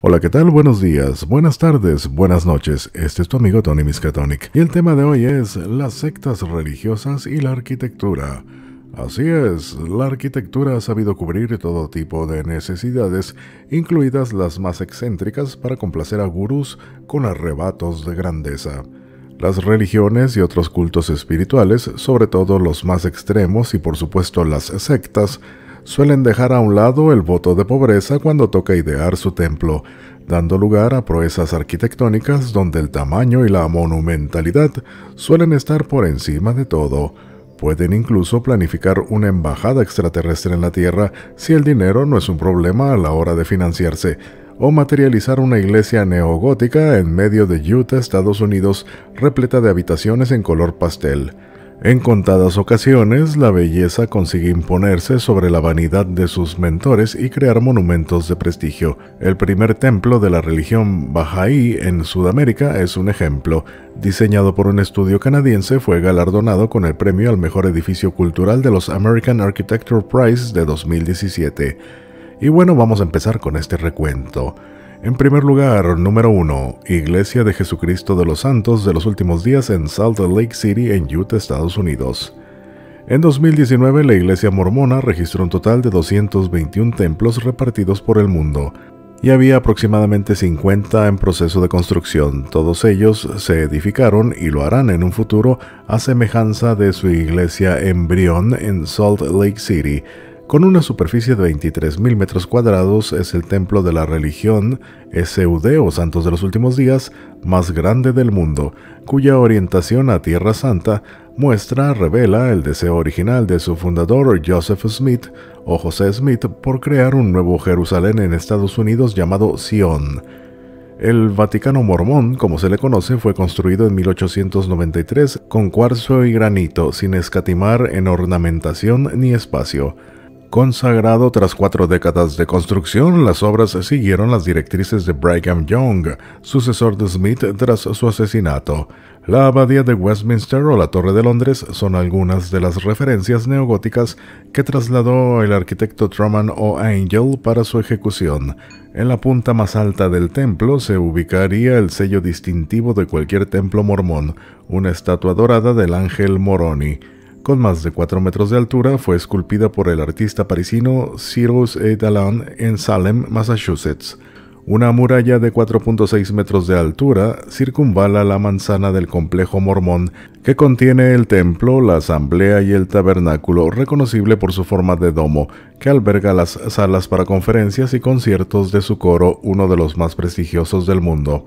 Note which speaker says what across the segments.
Speaker 1: Hola, ¿qué tal? Buenos días, buenas tardes, buenas noches. Este es tu amigo Tony Miskatonic y el tema de hoy es las sectas religiosas y la arquitectura. Así es, la arquitectura ha sabido cubrir todo tipo de necesidades, incluidas las más excéntricas para complacer a gurús con arrebatos de grandeza. Las religiones y otros cultos espirituales, sobre todo los más extremos y por supuesto las sectas, suelen dejar a un lado el voto de pobreza cuando toca idear su templo, dando lugar a proezas arquitectónicas donde el tamaño y la monumentalidad suelen estar por encima de todo. Pueden incluso planificar una embajada extraterrestre en la Tierra si el dinero no es un problema a la hora de financiarse, o materializar una iglesia neogótica en medio de Utah, Estados Unidos, repleta de habitaciones en color pastel. En contadas ocasiones, la belleza consigue imponerse sobre la vanidad de sus mentores y crear monumentos de prestigio. El primer templo de la religión bahá'í en Sudamérica es un ejemplo. Diseñado por un estudio canadiense, fue galardonado con el premio al mejor edificio cultural de los American Architecture Prize de 2017. Y bueno, vamos a empezar con este recuento. En primer lugar, número 1, Iglesia de Jesucristo de los Santos de los Últimos Días en Salt Lake City, en Utah, Estados Unidos. En 2019, la Iglesia Mormona registró un total de 221 templos repartidos por el mundo, y había aproximadamente 50 en proceso de construcción. Todos ellos se edificaron y lo harán en un futuro a semejanza de su iglesia embrión en Salt Lake City, con una superficie de 23.000 metros cuadrados, es el templo de la religión SUD o Santos de los Últimos Días más grande del mundo, cuya orientación a Tierra Santa muestra, revela el deseo original de su fundador Joseph Smith o José Smith por crear un nuevo Jerusalén en Estados Unidos llamado Sion. El Vaticano Mormón, como se le conoce, fue construido en 1893 con cuarzo y granito, sin escatimar en ornamentación ni espacio. Consagrado tras cuatro décadas de construcción, las obras siguieron las directrices de Brigham Young, sucesor de Smith tras su asesinato. La Abadía de Westminster o la Torre de Londres son algunas de las referencias neogóticas que trasladó el arquitecto Truman O. Angel para su ejecución. En la punta más alta del templo se ubicaría el sello distintivo de cualquier templo mormón, una estatua dorada del ángel Moroni. Con más de 4 metros de altura, fue esculpida por el artista parisino Cyrus E. en Salem, Massachusetts. Una muralla de 4.6 metros de altura circunvala la manzana del complejo mormón que contiene el templo, la asamblea y el tabernáculo, reconocible por su forma de domo, que alberga las salas para conferencias y conciertos de su coro, uno de los más prestigiosos del mundo.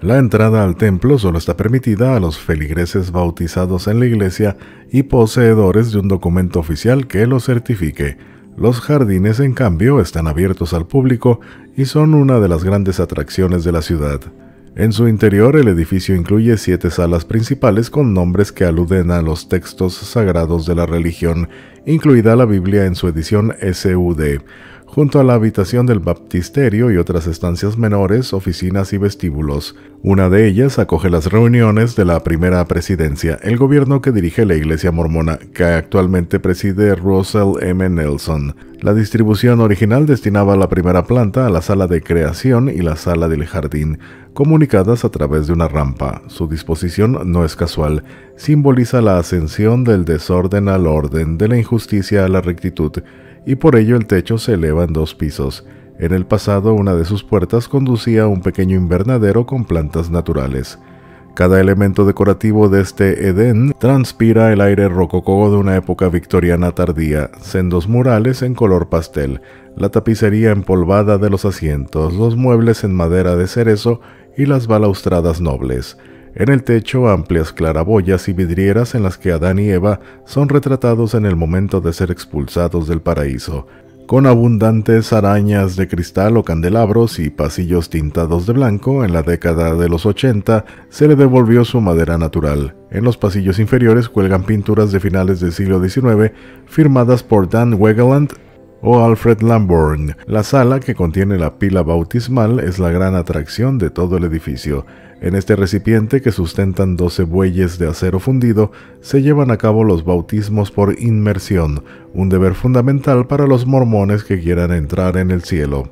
Speaker 1: La entrada al templo solo está permitida a los feligreses bautizados en la iglesia y poseedores de un documento oficial que lo certifique. Los jardines, en cambio, están abiertos al público y son una de las grandes atracciones de la ciudad. En su interior, el edificio incluye siete salas principales con nombres que aluden a los textos sagrados de la religión, incluida la Biblia en su edición SUD junto a la habitación del baptisterio y otras estancias menores, oficinas y vestíbulos. Una de ellas acoge las reuniones de la primera presidencia, el gobierno que dirige la iglesia mormona, que actualmente preside Russell M. Nelson. La distribución original destinaba la primera planta a la sala de creación y la sala del jardín, comunicadas a través de una rampa. Su disposición no es casual, simboliza la ascensión del desorden al orden, de la injusticia a la rectitud, y por ello el techo se eleva en dos pisos. En el pasado una de sus puertas conducía a un pequeño invernadero con plantas naturales. Cada elemento decorativo de este Edén transpira el aire rococó de una época victoriana tardía, sendos murales en color pastel, la tapicería empolvada de los asientos, los muebles en madera de cerezo y las balaustradas nobles. En el techo, amplias claraboyas y vidrieras en las que Adán y Eva son retratados en el momento de ser expulsados del paraíso, con abundantes arañas de cristal o candelabros y pasillos tintados de blanco, en la década de los 80 se le devolvió su madera natural. En los pasillos inferiores cuelgan pinturas de finales del siglo XIX firmadas por Dan Wegeland o Alfred Lamborn. La sala que contiene la pila bautismal es la gran atracción de todo el edificio. En este recipiente que sustentan 12 bueyes de acero fundido, se llevan a cabo los bautismos por inmersión, un deber fundamental para los mormones que quieran entrar en el cielo.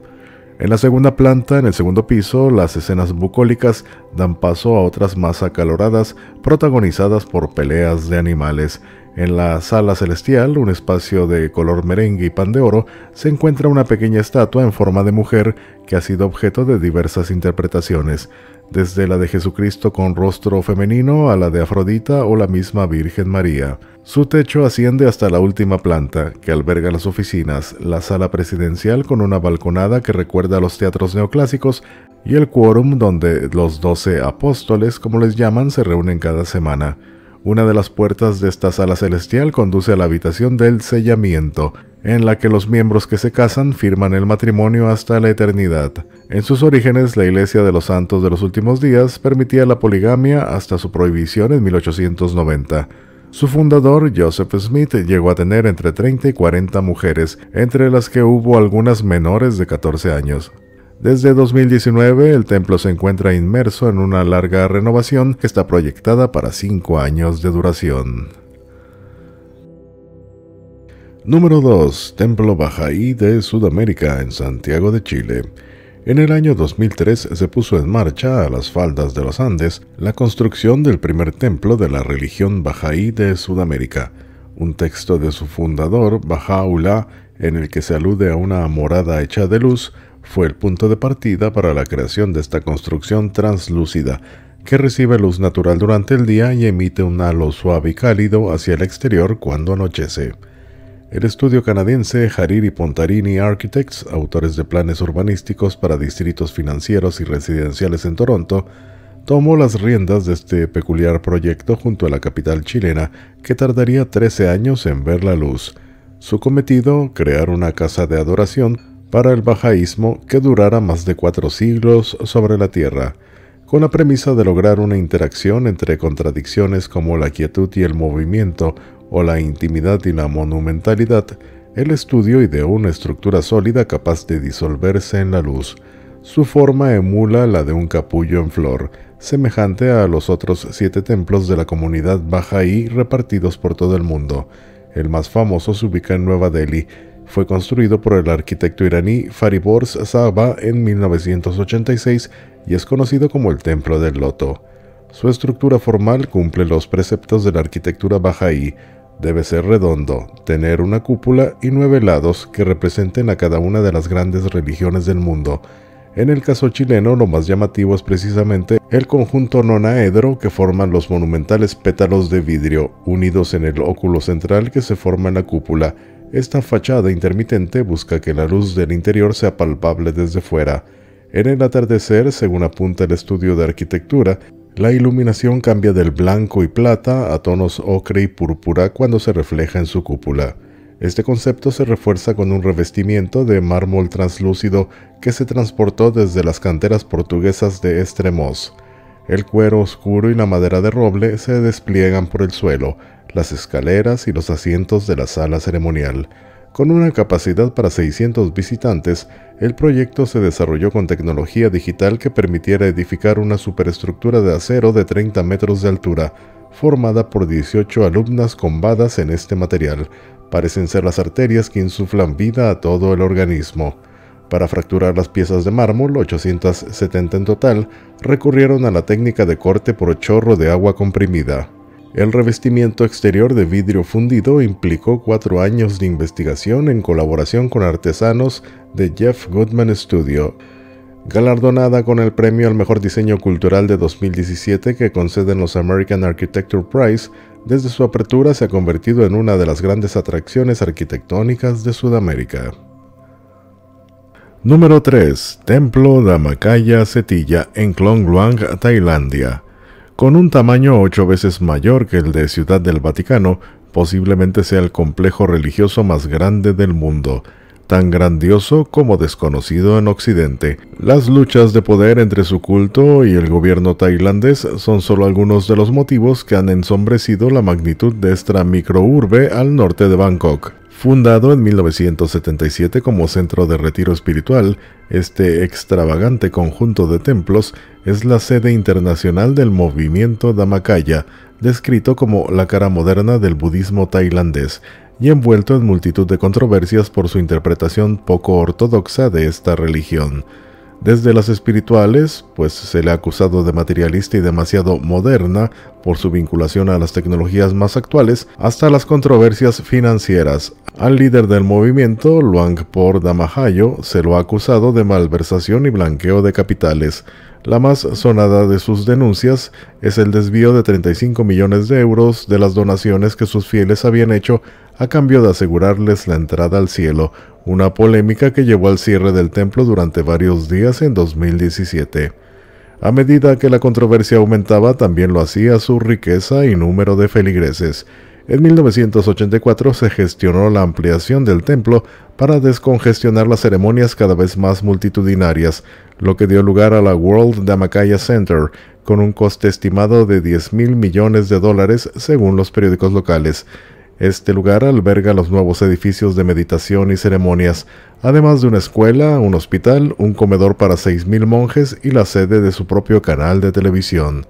Speaker 1: En la segunda planta, en el segundo piso, las escenas bucólicas dan paso a otras más acaloradas, protagonizadas por peleas de animales. En la sala celestial, un espacio de color merengue y pan de oro, se encuentra una pequeña estatua en forma de mujer que ha sido objeto de diversas interpretaciones desde la de Jesucristo con rostro femenino a la de Afrodita o la misma Virgen María. Su techo asciende hasta la última planta, que alberga las oficinas, la sala presidencial con una balconada que recuerda a los teatros neoclásicos y el quórum donde los doce apóstoles, como les llaman, se reúnen cada semana. Una de las puertas de esta sala celestial conduce a la habitación del sellamiento, en la que los miembros que se casan firman el matrimonio hasta la eternidad. En sus orígenes, la Iglesia de los Santos de los Últimos Días permitía la poligamia hasta su prohibición en 1890. Su fundador, Joseph Smith, llegó a tener entre 30 y 40 mujeres, entre las que hubo algunas menores de 14 años. Desde 2019, el templo se encuentra inmerso en una larga renovación que está proyectada para 5 años de duración. Número 2. Templo Bajaí de Sudamérica en Santiago de Chile. En el año 2003 se puso en marcha a las faldas de los Andes la construcción del primer templo de la religión bajaí de Sudamérica, un texto de su fundador, Bajaula, en el que se alude a una morada hecha de luz, fue el punto de partida para la creación de esta construcción translúcida, que recibe luz natural durante el día y emite un halo suave y cálido hacia el exterior cuando anochece. El estudio canadiense Hariri Pontarini Architects, autores de planes urbanísticos para distritos financieros y residenciales en Toronto, tomó las riendas de este peculiar proyecto junto a la capital chilena, que tardaría 13 años en ver la luz. Su cometido, crear una casa de adoración para el bajaísmo que durara más de cuatro siglos sobre la Tierra, con la premisa de lograr una interacción entre contradicciones como la quietud y el movimiento o la intimidad y la monumentalidad, el estudio ideó una estructura sólida capaz de disolverse en la luz. Su forma emula la de un capullo en flor, semejante a los otros siete templos de la comunidad bajaí repartidos por todo el mundo. El más famoso se ubica en Nueva Delhi, fue construido por el arquitecto iraní Fariborz Sahba en 1986 y es conocido como el Templo del Loto. Su estructura formal cumple los preceptos de la arquitectura baháí: Debe ser redondo, tener una cúpula y nueve lados que representen a cada una de las grandes religiones del mundo. En el caso chileno, lo más llamativo es precisamente el conjunto nonaedro que forman los monumentales pétalos de vidrio, unidos en el óculo central que se forma en la cúpula, esta fachada intermitente busca que la luz del interior sea palpable desde fuera. En el atardecer, según apunta el estudio de arquitectura, la iluminación cambia del blanco y plata a tonos ocre y púrpura cuando se refleja en su cúpula. Este concepto se refuerza con un revestimiento de mármol translúcido que se transportó desde las canteras portuguesas de Estremoz. El cuero oscuro y la madera de roble se despliegan por el suelo, las escaleras y los asientos de la sala ceremonial. Con una capacidad para 600 visitantes, el proyecto se desarrolló con tecnología digital que permitiera edificar una superestructura de acero de 30 metros de altura, formada por 18 alumnas combadas en este material. Parecen ser las arterias que insuflan vida a todo el organismo. Para fracturar las piezas de mármol, 870 en total, recurrieron a la técnica de corte por chorro de agua comprimida. El revestimiento exterior de vidrio fundido implicó cuatro años de investigación en colaboración con artesanos de Jeff Goodman Studio, galardonada con el premio al mejor diseño cultural de 2017 que conceden los American Architecture Prize, desde su apertura se ha convertido en una de las grandes atracciones arquitectónicas de Sudamérica. Número 3. Templo Damakaya Setilla en Klong Luang, Tailandia. Con un tamaño ocho veces mayor que el de Ciudad del Vaticano, posiblemente sea el complejo religioso más grande del mundo, tan grandioso como desconocido en Occidente. Las luchas de poder entre su culto y el gobierno tailandés son solo algunos de los motivos que han ensombrecido la magnitud de esta microurbe al norte de Bangkok. Fundado en 1977 como centro de retiro espiritual, este extravagante conjunto de templos es la sede internacional del movimiento Damakaya, descrito como la cara moderna del budismo tailandés y envuelto en multitud de controversias por su interpretación poco ortodoxa de esta religión. Desde las espirituales, pues se le ha acusado de materialista y demasiado moderna por su vinculación a las tecnologías más actuales, hasta las controversias financieras. Al líder del movimiento, Luang Por Damahayo, se lo ha acusado de malversación y blanqueo de capitales. La más sonada de sus denuncias es el desvío de 35 millones de euros de las donaciones que sus fieles habían hecho a cambio de asegurarles la entrada al cielo, una polémica que llevó al cierre del templo durante varios días en 2017. A medida que la controversia aumentaba, también lo hacía su riqueza y número de feligreses. En 1984 se gestionó la ampliación del templo para descongestionar las ceremonias cada vez más multitudinarias, lo que dio lugar a la World Damakaya Center, con un coste estimado de 10 mil millones de dólares según los periódicos locales. Este lugar alberga los nuevos edificios de meditación y ceremonias, además de una escuela, un hospital, un comedor para 6.000 monjes y la sede de su propio canal de televisión.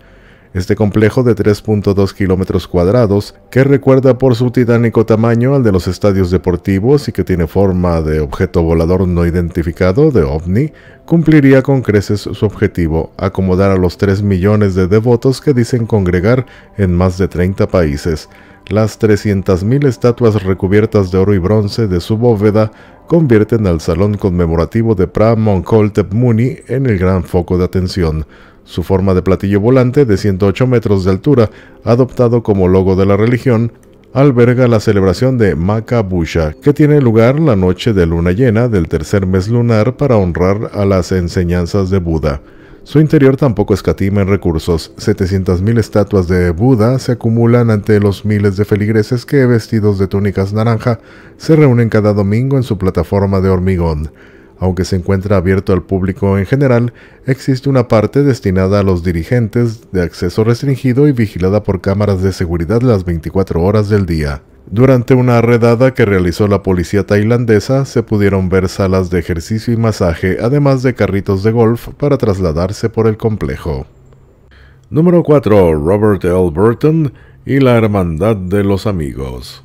Speaker 1: Este complejo de 3.2 kilómetros cuadrados, que recuerda por su titánico tamaño al de los estadios deportivos y que tiene forma de objeto volador no identificado de ovni, cumpliría con creces su objetivo, acomodar a los 3 millones de devotos que dicen congregar en más de 30 países. Las 300.000 estatuas recubiertas de oro y bronce de su bóveda convierten al salón conmemorativo de Pra Muni en el gran foco de atención. Su forma de platillo volante de 108 metros de altura, adoptado como logo de la religión, alberga la celebración de Makabusha, que tiene lugar la noche de luna llena del tercer mes lunar para honrar a las enseñanzas de Buda. Su interior tampoco escatima en recursos. 700.000 estatuas de Buda se acumulan ante los miles de feligreses que, vestidos de túnicas naranja, se reúnen cada domingo en su plataforma de hormigón. Aunque se encuentra abierto al público en general, existe una parte destinada a los dirigentes de acceso restringido y vigilada por cámaras de seguridad las 24 horas del día. Durante una redada que realizó la policía tailandesa se pudieron ver salas de ejercicio y masaje, además de carritos de golf para trasladarse por el complejo. Número 4. Robert L. Burton y la Hermandad de los Amigos.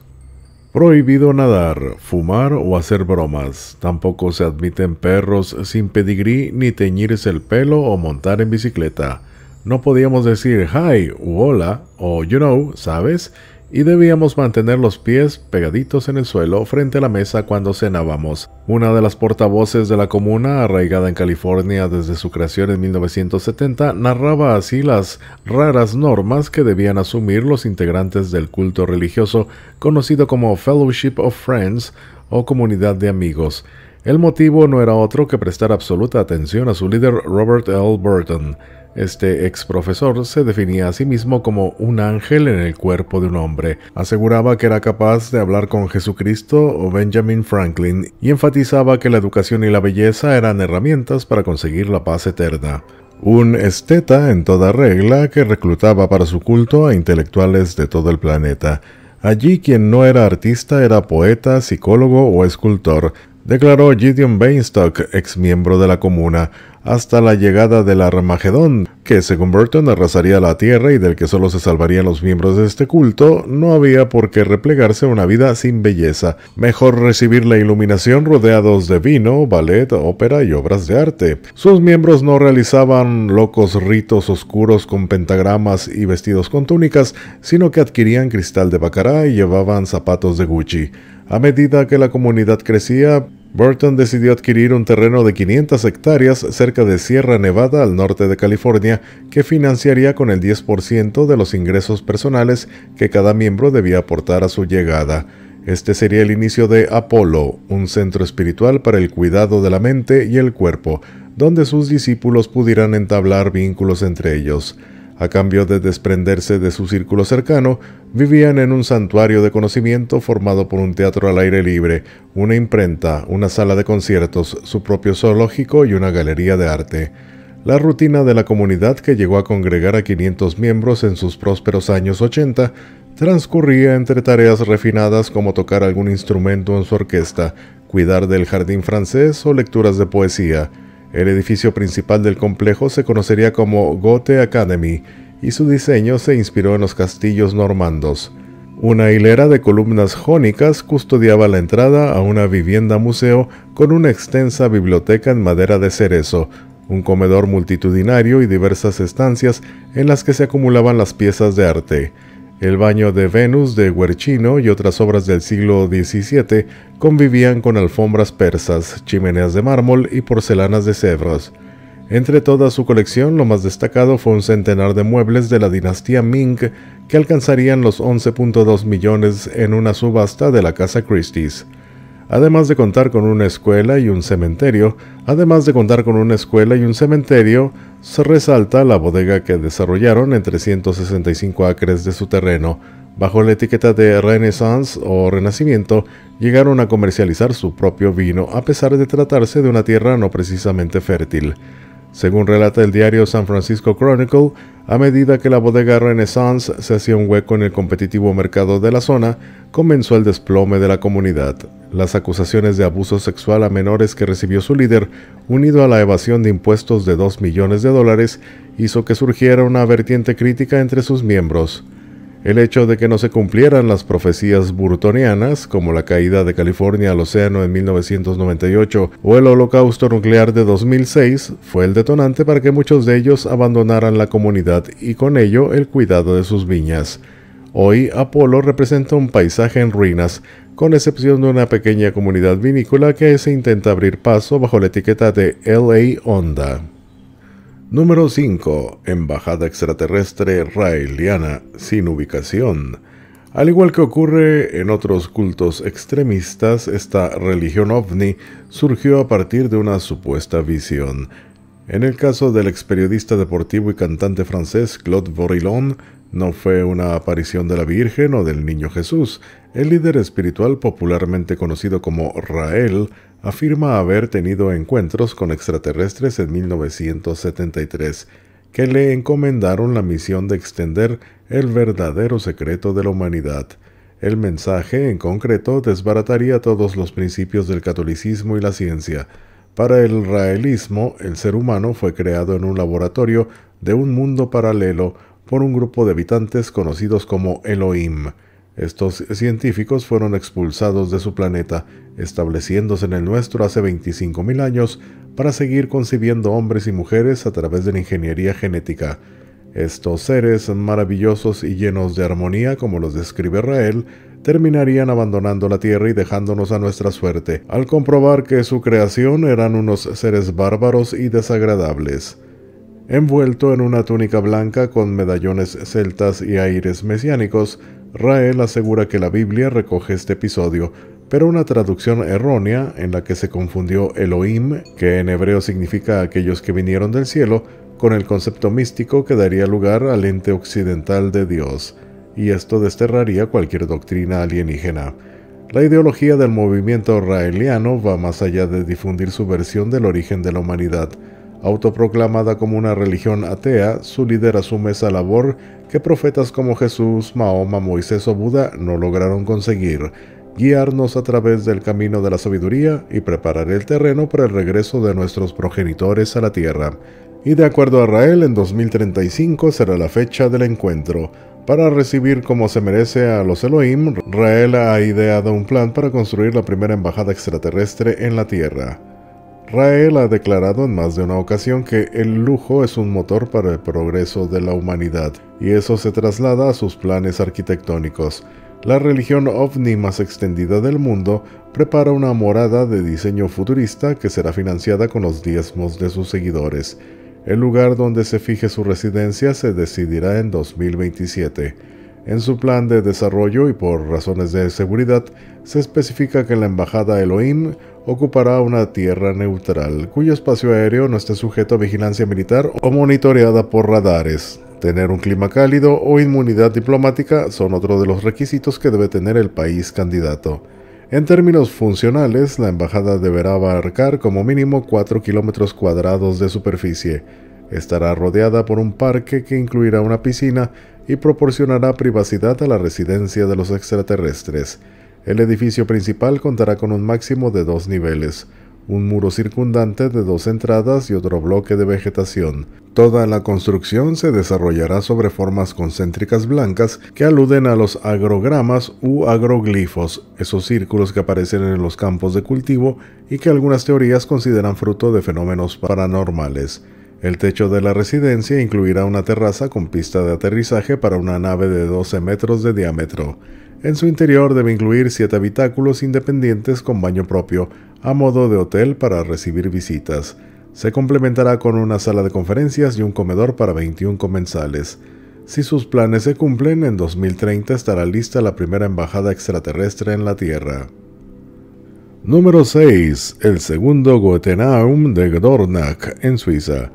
Speaker 1: Prohibido nadar, fumar o hacer bromas. Tampoco se admiten perros sin pedigrí ni teñirse el pelo o montar en bicicleta. No podíamos decir hi u hola o you know, ¿sabes? y debíamos mantener los pies pegaditos en el suelo frente a la mesa cuando cenábamos. Una de las portavoces de la comuna, arraigada en California desde su creación en 1970, narraba así las raras normas que debían asumir los integrantes del culto religioso conocido como Fellowship of Friends o Comunidad de Amigos. El motivo no era otro que prestar absoluta atención a su líder Robert L. Burton. Este ex profesor se definía a sí mismo como un ángel en el cuerpo de un hombre. Aseguraba que era capaz de hablar con Jesucristo o Benjamin Franklin y enfatizaba que la educación y la belleza eran herramientas para conseguir la paz eterna. Un esteta en toda regla que reclutaba para su culto a intelectuales de todo el planeta. Allí quien no era artista era poeta, psicólogo o escultor, declaró Gideon Bainstock, ex miembro de la comuna, hasta la llegada del Armagedón, que según Burton arrasaría la tierra y del que solo se salvarían los miembros de este culto, no había por qué replegarse a una vida sin belleza. Mejor recibir la iluminación rodeados de vino, ballet, ópera y obras de arte. Sus miembros no realizaban locos ritos oscuros con pentagramas y vestidos con túnicas, sino que adquirían cristal de bacará y llevaban zapatos de Gucci. A medida que la comunidad crecía, Burton decidió adquirir un terreno de 500 hectáreas cerca de Sierra Nevada al norte de California que financiaría con el 10% de los ingresos personales que cada miembro debía aportar a su llegada. Este sería el inicio de Apolo, un centro espiritual para el cuidado de la mente y el cuerpo, donde sus discípulos pudieran entablar vínculos entre ellos. A cambio de desprenderse de su círculo cercano, vivían en un santuario de conocimiento formado por un teatro al aire libre, una imprenta, una sala de conciertos, su propio zoológico y una galería de arte. La rutina de la comunidad que llegó a congregar a 500 miembros en sus prósperos años 80 transcurría entre tareas refinadas como tocar algún instrumento en su orquesta, cuidar del jardín francés o lecturas de poesía. El edificio principal del complejo se conocería como Gote Academy y su diseño se inspiró en los castillos normandos. Una hilera de columnas jónicas custodiaba la entrada a una vivienda museo con una extensa biblioteca en madera de cerezo, un comedor multitudinario y diversas estancias en las que se acumulaban las piezas de arte. El baño de Venus de Guercino y otras obras del siglo XVII convivían con alfombras persas, chimeneas de mármol y porcelanas de cebras. Entre toda su colección, lo más destacado fue un centenar de muebles de la dinastía Ming que alcanzarían los 11.2 millones en una subasta de la Casa Christie's. Además de contar con una escuela y un cementerio, además de contar con una escuela y un cementerio, se resalta la bodega que desarrollaron en 365 acres de su terreno. Bajo la etiqueta de Renaissance o Renacimiento, llegaron a comercializar su propio vino a pesar de tratarse de una tierra no precisamente fértil. Según relata el diario San Francisco Chronicle, a medida que la bodega Renaissance se hacía un hueco en el competitivo mercado de la zona, comenzó el desplome de la comunidad. Las acusaciones de abuso sexual a menores que recibió su líder, unido a la evasión de impuestos de 2 millones de dólares, hizo que surgiera una vertiente crítica entre sus miembros. El hecho de que no se cumplieran las profecías burtonianas, como la caída de California al océano en 1998 o el holocausto nuclear de 2006, fue el detonante para que muchos de ellos abandonaran la comunidad y con ello el cuidado de sus viñas. Hoy Apolo representa un paisaje en ruinas, con excepción de una pequeña comunidad vinícola que se intenta abrir paso bajo la etiqueta de LA Honda. Número 5. Embajada extraterrestre raeliana sin ubicación. Al igual que ocurre en otros cultos extremistas, esta religión ovni surgió a partir de una supuesta visión. En el caso del ex periodista deportivo y cantante francés Claude Borillon, no fue una aparición de la Virgen o del Niño Jesús. El líder espiritual popularmente conocido como Rael afirma haber tenido encuentros con extraterrestres en 1973 que le encomendaron la misión de extender el verdadero secreto de la humanidad. El mensaje, en concreto, desbarataría todos los principios del catolicismo y la ciencia. Para el raelismo, el ser humano fue creado en un laboratorio de un mundo paralelo por un grupo de habitantes conocidos como Elohim. Estos científicos fueron expulsados de su planeta, estableciéndose en el nuestro hace 25.000 años para seguir concibiendo hombres y mujeres a través de la ingeniería genética. Estos seres maravillosos y llenos de armonía, como los describe Rael, terminarían abandonando la Tierra y dejándonos a nuestra suerte, al comprobar que su creación eran unos seres bárbaros y desagradables. Envuelto en una túnica blanca con medallones celtas y aires mesiánicos, Rael asegura que la Biblia recoge este episodio, pero una traducción errónea, en la que se confundió Elohim, que en hebreo significa aquellos que vinieron del cielo, con el concepto místico que daría lugar al ente occidental de Dios, y esto desterraría cualquier doctrina alienígena. La ideología del movimiento raeliano va más allá de difundir su versión del origen de la humanidad. Autoproclamada como una religión atea, su líder asume esa labor que profetas como Jesús, Mahoma, Moisés o Buda no lograron conseguir, guiarnos a través del camino de la sabiduría y preparar el terreno para el regreso de nuestros progenitores a la tierra. Y de acuerdo a Rael, en 2035 será la fecha del encuentro. Para recibir como se merece a los Elohim, Rael ha ideado un plan para construir la primera embajada extraterrestre en la Tierra. Rael ha declarado en más de una ocasión que el lujo es un motor para el progreso de la humanidad, y eso se traslada a sus planes arquitectónicos. La religión ovni más extendida del mundo prepara una morada de diseño futurista que será financiada con los diezmos de sus seguidores. El lugar donde se fije su residencia se decidirá en 2027. En su plan de desarrollo y por razones de seguridad, se especifica que la Embajada Elohim ocupará una tierra neutral, cuyo espacio aéreo no esté sujeto a vigilancia militar o monitoreada por radares. Tener un clima cálido o inmunidad diplomática son otros de los requisitos que debe tener el país candidato. En términos funcionales, la embajada deberá abarcar como mínimo 4 kilómetros cuadrados de superficie. Estará rodeada por un parque que incluirá una piscina y proporcionará privacidad a la residencia de los extraterrestres. El edificio principal contará con un máximo de dos niveles, un muro circundante de dos entradas y otro bloque de vegetación. Toda la construcción se desarrollará sobre formas concéntricas blancas que aluden a los agrogramas u agroglifos, esos círculos que aparecen en los campos de cultivo y que algunas teorías consideran fruto de fenómenos paranormales. El techo de la residencia incluirá una terraza con pista de aterrizaje para una nave de 12 metros de diámetro. En su interior debe incluir siete habitáculos independientes con baño propio, a modo de hotel para recibir visitas. Se complementará con una sala de conferencias y un comedor para 21 comensales. Si sus planes se cumplen, en 2030 estará lista la primera embajada extraterrestre en la Tierra. Número 6. El segundo Goethenaum de Gdornach, en Suiza.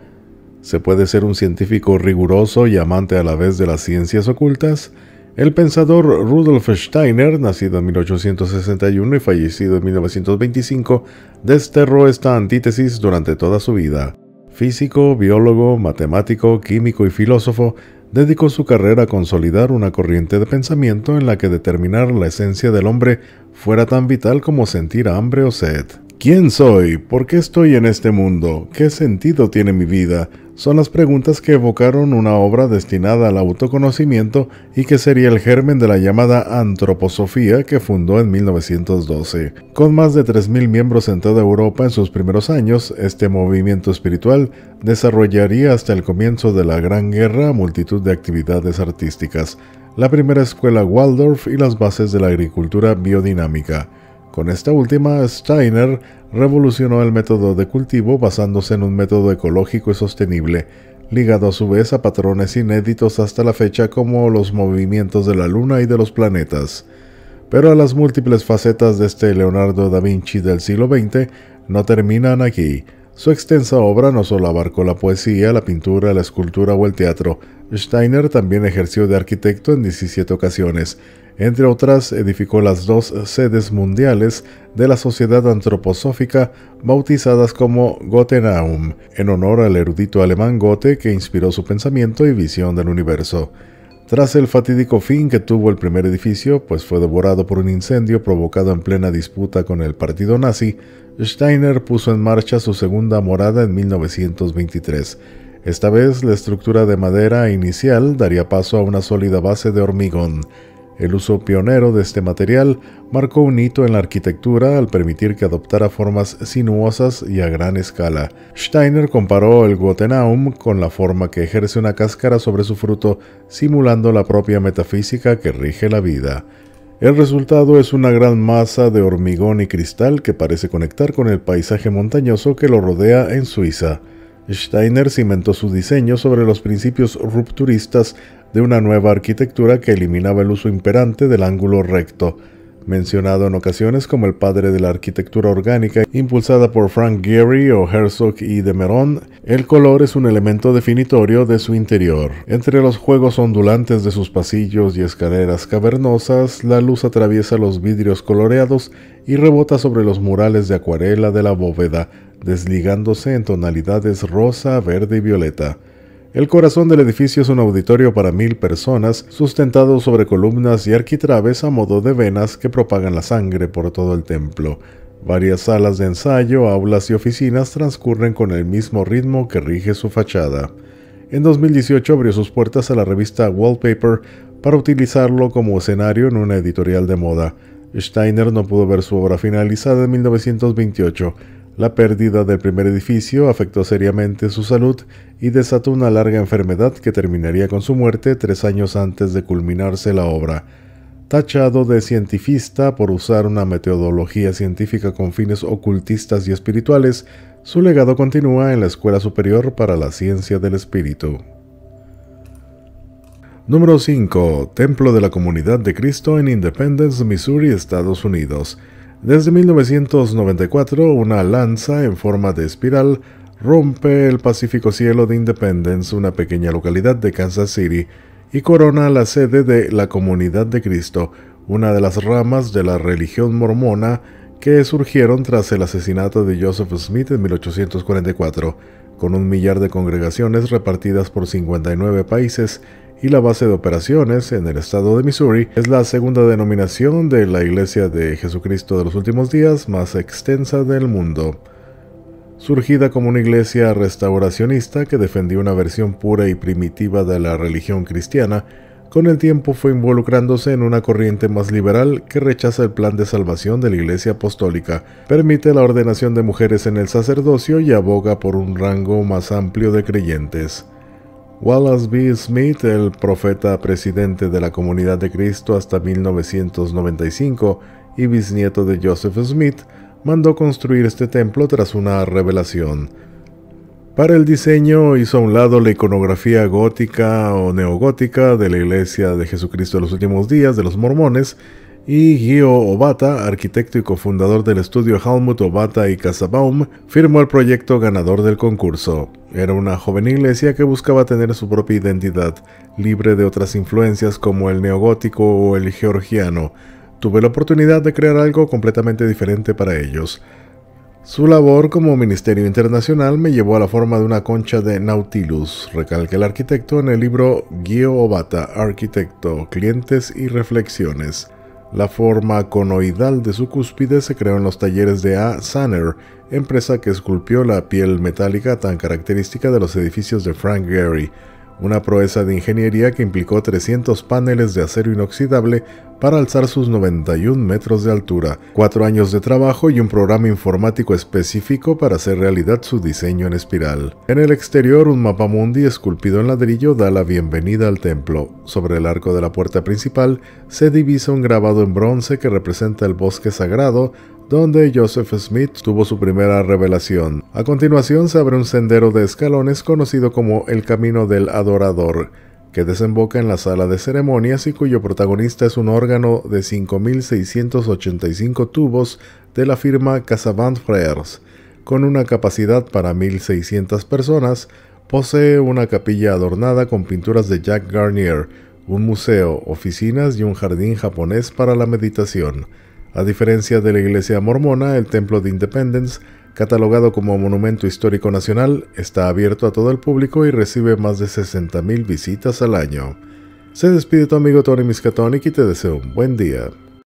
Speaker 1: ¿Se puede ser un científico riguroso y amante a la vez de las ciencias ocultas? El pensador Rudolf Steiner, nacido en 1861 y fallecido en 1925, desterró esta antítesis durante toda su vida. Físico, biólogo, matemático, químico y filósofo, dedicó su carrera a consolidar una corriente de pensamiento en la que determinar la esencia del hombre fuera tan vital como sentir hambre o sed. ¿Quién soy? ¿Por qué estoy en este mundo? ¿Qué sentido tiene mi vida? Son las preguntas que evocaron una obra destinada al autoconocimiento y que sería el germen de la llamada antroposofía que fundó en 1912. Con más de 3.000 miembros en toda Europa en sus primeros años, este movimiento espiritual desarrollaría hasta el comienzo de la Gran Guerra multitud de actividades artísticas, la primera escuela Waldorf y las bases de la agricultura biodinámica. Con esta última, Steiner revolucionó el método de cultivo basándose en un método ecológico y sostenible, ligado a su vez a patrones inéditos hasta la fecha como los movimientos de la luna y de los planetas. Pero las múltiples facetas de este Leonardo da Vinci del siglo XX no terminan aquí. Su extensa obra no solo abarcó la poesía, la pintura, la escultura o el teatro, Steiner también ejerció de arquitecto en 17 ocasiones, entre otras, edificó las dos sedes mundiales de la Sociedad Antroposófica bautizadas como Gotenau, en honor al erudito alemán Goethe que inspiró su pensamiento y visión del universo. Tras el fatídico fin que tuvo el primer edificio, pues fue devorado por un incendio provocado en plena disputa con el partido nazi, Steiner puso en marcha su segunda morada en 1923. Esta vez la estructura de madera inicial daría paso a una sólida base de hormigón. El uso pionero de este material marcó un hito en la arquitectura al permitir que adoptara formas sinuosas y a gran escala. Steiner comparó el Gotenaum con la forma que ejerce una cáscara sobre su fruto, simulando la propia metafísica que rige la vida. El resultado es una gran masa de hormigón y cristal que parece conectar con el paisaje montañoso que lo rodea en Suiza. Steiner cimentó su diseño sobre los principios rupturistas de una nueva arquitectura que eliminaba el uso imperante del ángulo recto, mencionado en ocasiones como el padre de la arquitectura orgánica impulsada por Frank Gehry o Herzog y de Meron, el color es un elemento definitorio de su interior. Entre los juegos ondulantes de sus pasillos y escaleras cavernosas, la luz atraviesa los vidrios coloreados y rebota sobre los murales de acuarela de la bóveda, desligándose en tonalidades rosa, verde y violeta. El corazón del edificio es un auditorio para mil personas, sustentado sobre columnas y arquitraves a modo de venas que propagan la sangre por todo el templo. Varias salas de ensayo, aulas y oficinas transcurren con el mismo ritmo que rige su fachada. En 2018 abrió sus puertas a la revista Wallpaper para utilizarlo como escenario en una editorial de moda. Steiner no pudo ver su obra finalizada en 1928, la pérdida del primer edificio afectó seriamente su salud y desató una larga enfermedad que terminaría con su muerte tres años antes de culminarse la obra. Tachado de cientifista por usar una metodología científica con fines ocultistas y espirituales, su legado continúa en la Escuela Superior para la Ciencia del Espíritu. Número 5. Templo de la Comunidad de Cristo en Independence, Missouri, Estados Unidos. Desde 1994, una lanza en forma de espiral rompe el pacífico cielo de Independence, una pequeña localidad de Kansas City, y corona la sede de la Comunidad de Cristo, una de las ramas de la religión mormona que surgieron tras el asesinato de Joseph Smith en 1844, con un millar de congregaciones repartidas por 59 países y la base de operaciones en el estado de Missouri es la segunda denominación de la Iglesia de Jesucristo de los últimos días más extensa del mundo. Surgida como una iglesia restauracionista que defendió una versión pura y primitiva de la religión cristiana, con el tiempo fue involucrándose en una corriente más liberal que rechaza el plan de salvación de la Iglesia Apostólica, permite la ordenación de mujeres en el sacerdocio y aboga por un rango más amplio de creyentes. Wallace B. Smith, el profeta presidente de la Comunidad de Cristo hasta 1995 y bisnieto de Joseph Smith, mandó construir este templo tras una revelación. Para el diseño hizo a un lado la iconografía gótica o neogótica de la Iglesia de Jesucristo de los Últimos Días de los Mormones y Gio Obata, arquitecto y cofundador del estudio Helmut Obata y Casabaum, firmó el proyecto ganador del concurso. Era una joven iglesia que buscaba tener su propia identidad, libre de otras influencias como el neogótico o el georgiano. Tuve la oportunidad de crear algo completamente diferente para ellos. Su labor como ministerio internacional me llevó a la forma de una concha de Nautilus, recalca el arquitecto en el libro Gio Obata, Arquitecto, Clientes y Reflexiones. La forma conoidal de su cúspide se creó en los talleres de A. Sanner, empresa que esculpió la piel metálica tan característica de los edificios de Frank Gehry, una proeza de ingeniería que implicó 300 paneles de acero inoxidable para alzar sus 91 metros de altura, cuatro años de trabajo y un programa informático específico para hacer realidad su diseño en espiral. En el exterior, un mapa mundi esculpido en ladrillo da la bienvenida al templo. Sobre el arco de la puerta principal se divisa un grabado en bronce que representa el bosque sagrado donde Joseph Smith tuvo su primera revelación. A continuación se abre un sendero de escalones conocido como el Camino del Adorador, que desemboca en la sala de ceremonias y cuyo protagonista es un órgano de 5.685 tubos de la firma Casavant Frères, con una capacidad para 1.600 personas, posee una capilla adornada con pinturas de Jack Garnier, un museo, oficinas y un jardín japonés para la meditación. A diferencia de la iglesia mormona, el templo de Independence Catalogado como Monumento Histórico Nacional, está abierto a todo el público y recibe más de 60.000 visitas al año. Se despide tu amigo Tony Miskatonic y te deseo un buen día.